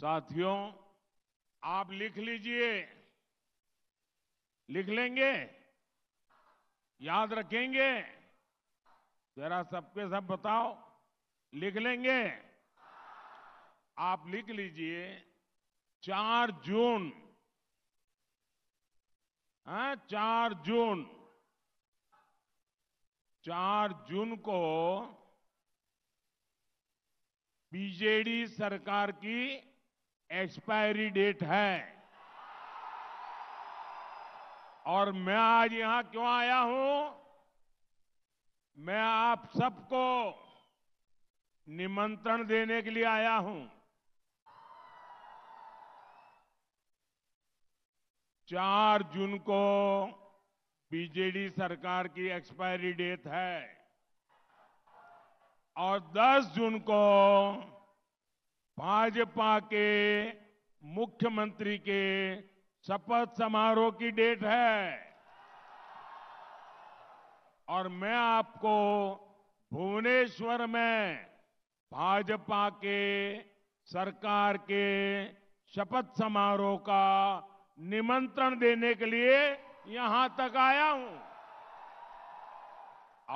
साथियों आप लिख लीजिए लिख लेंगे याद रखेंगे जरा सबके सब बताओ लिख लेंगे आप लिख लीजिए चार जून हाँ चार जून चार जून को बीजेडी सरकार की एक्सपायरी डेट है और मैं आज यहां क्यों आया हूं मैं आप सबको निमंत्रण देने के लिए आया हूं चार जून को बीजेडी सरकार की एक्सपायरी डेट है और 10 जून को भाजपा के मुख्यमंत्री के शपथ समारोह की डेट है और मैं आपको भुवनेश्वर में भाजपा के सरकार के शपथ समारोह का निमंत्रण देने के लिए यहां तक आया हूं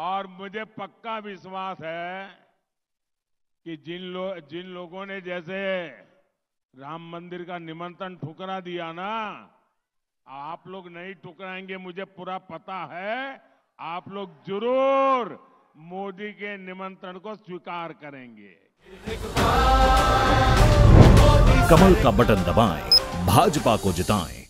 और मुझे पक्का विश्वास है कि जिन लो, जिन लोगों ने जैसे राम मंदिर का निमंत्रण ठुकरा दिया ना आप लोग नहीं ठुकराएंगे मुझे पूरा पता है आप लोग जरूर मोदी के निमंत्रण को स्वीकार करेंगे कमल का बटन दबाएं भाजपा को जिताएं